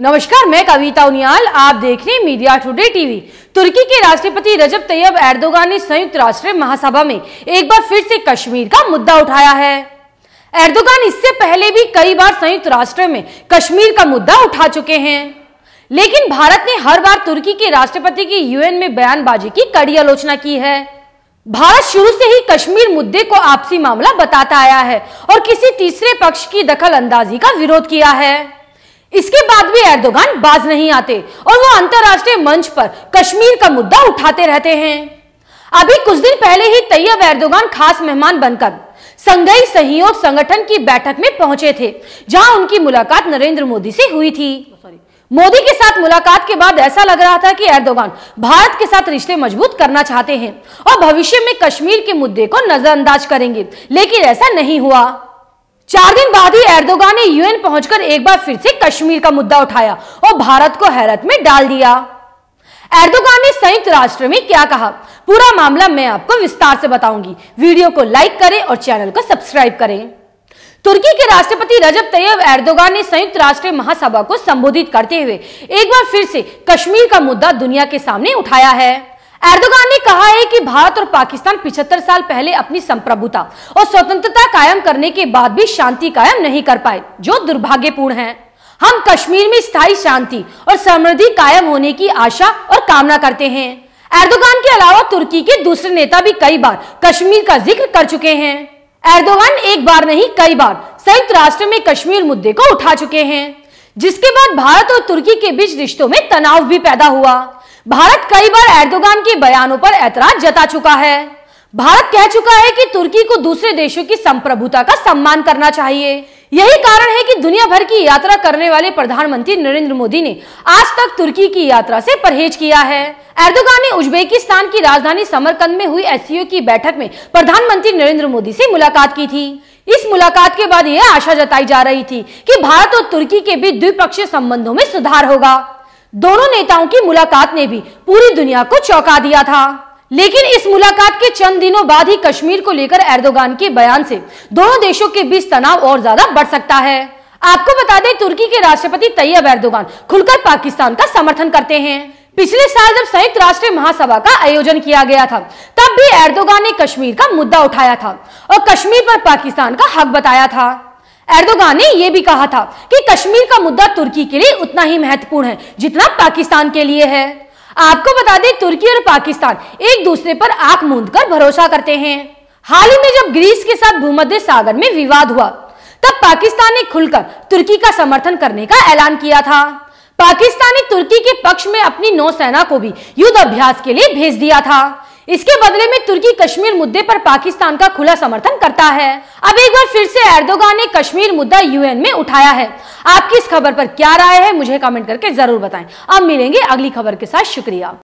नमस्कार मैं कविता उनियाल आप देख रहे हैं मीडिया टुडे टीवी तुर्की के राष्ट्रपति रजब तैयब एर्दोगान ने संयुक्त राष्ट्र महासभा में एक बार फिर से कश्मीर का मुद्दा उठाया है एर्दोगान इससे पहले भी कई बार संयुक्त राष्ट्र में कश्मीर का मुद्दा उठा चुके हैं लेकिन भारत ने हर बार तुर्की के राष्ट्रपति की यूएन में बयानबाजी की कड़ी आलोचना की है भारत शुरू से ही कश्मीर मुद्दे को आपसी मामला बताता आया है और किसी तीसरे पक्ष की दखल अंदाजी का विरोध किया है इसके बाद भी एर्दोगान बाज नहीं आते और वो अंतरराष्ट्रीय मंच पर कश्मीर का मुद्दा उठाते रहते हैं अभी कुछ दिन पहले ही तैयब एर्दोगान खास मेहमान बनकर संघई सहयोग संगठन की बैठक में पहुंचे थे जहां उनकी मुलाकात नरेंद्र मोदी से हुई थी मोदी के साथ मुलाकात के बाद ऐसा लग रहा था कि एर्दोगान भारत के साथ रिश्ते मजबूत करना चाहते हैं और भविष्य में कश्मीर के मुद्दे को नजरअंदाज करेंगे लेकिन ऐसा नहीं हुआ चार दिन बाद ही एर्दोगान ने यूएन पहुंचकर एक बार फिर से कश्मीर का मुद्दा उठाया और भारत को हैरत में डाल दिया एर्दोगान ने संयुक्त राष्ट्र में क्या कहा पूरा मामला मैं आपको विस्तार से बताऊंगी वीडियो को लाइक करें और चैनल को सब्सक्राइब करें तुर्की के राष्ट्रपति रजब तैयब एर्दोगान ने संयुक्त राष्ट्र महासभा को संबोधित करते हुए एक बार फिर से कश्मीर का मुद्दा दुनिया के सामने उठाया है एर्दोगान ने कहा है कि भारत और पाकिस्तान 75 साल पहले अपनी संप्रभुता और स्वतंत्रता कायम करने के बाद भी शांति कायम नहीं कर पाए जो दुर्भाग्यपूर्ण है हम कश्मीर में स्थायी शांति और समृद्धि कायम होने की आशा और कामना करते हैं एर्दोगान के अलावा तुर्की के दूसरे नेता भी कई बार कश्मीर का जिक्र कर चुके हैं एर्दोगान एक बार नहीं कई बार संयुक्त राष्ट्र में कश्मीर मुद्दे को उठा चुके हैं जिसके बाद भारत और तुर्की के बीच रिश्तों में तनाव भी पैदा हुआ भारत कई बार एर्दोगान के बयानों पर ऐतराज जता चुका है भारत कह चुका है कि तुर्की को दूसरे देशों की संप्रभुता का सम्मान करना चाहिए यही कारण है कि दुनिया भर की यात्रा करने वाले प्रधानमंत्री नरेंद्र मोदी ने आज तक तुर्की की यात्रा से परहेज किया है एर्दोगान ने उज्बेकिस्तान की राजधानी समरकंद में हुई एस की बैठक में प्रधानमंत्री नरेंद्र मोदी से मुलाकात की थी इस मुलाकात के बाद यह आशा जताई जा रही थी कि भारत और तुर्की के बीच द्विपक्षीय संबंधों में सुधार होगा दोनों नेताओं की मुलाकात ने भी पूरी दुनिया को चौंका दिया था लेकिन इस मुलाकात के चंद दिनों बाद ही कश्मीर को लेकर एर्दोगान के बयान से दोनों देशों के बीच तनाव और ज्यादा बढ़ सकता है आपको बता दें तुर्की के राष्ट्रपति तैयब एर्दोगान खुलकर पाकिस्तान का समर्थन करते हैं पिछले साल जब संयुक्त राष्ट्र महासभा का आयोजन किया गया था तब भी एर्दोगान ने कश्मीर का मुद्दा उठाया था और कश्मीर पर पाकिस्तान का हक बताया था एर्दोगान ने यह भी कहा था कि कश्मीर का मुद्दा तुर्की के लिए उतना ही महत्वपूर्ण है जितना पाकिस्तान के लिए है आपको बता दें तुर्की और पाकिस्तान एक दूसरे पर आंख मूंद कर भरोसा करते हैं हाल ही में जब ग्रीस के साथ भूमध्य सागर में विवाद हुआ तब पाकिस्तान ने खुलकर तुर्की का समर्थन करने का ऐलान किया था पाकिस्तान ने तुर्की के पक्ष में अपनी नौसेना को भी युद्ध अभ्यास के लिए भेज दिया था इसके बदले में तुर्की कश्मीर मुद्दे पर पाकिस्तान का खुला समर्थन करता है अब एक बार फिर से एर्दोगान ने कश्मीर मुद्दा यूएन में उठाया है आपकी इस खबर पर क्या राय है मुझे कमेंट करके जरूर बताएं अब मिलेंगे अगली खबर के साथ शुक्रिया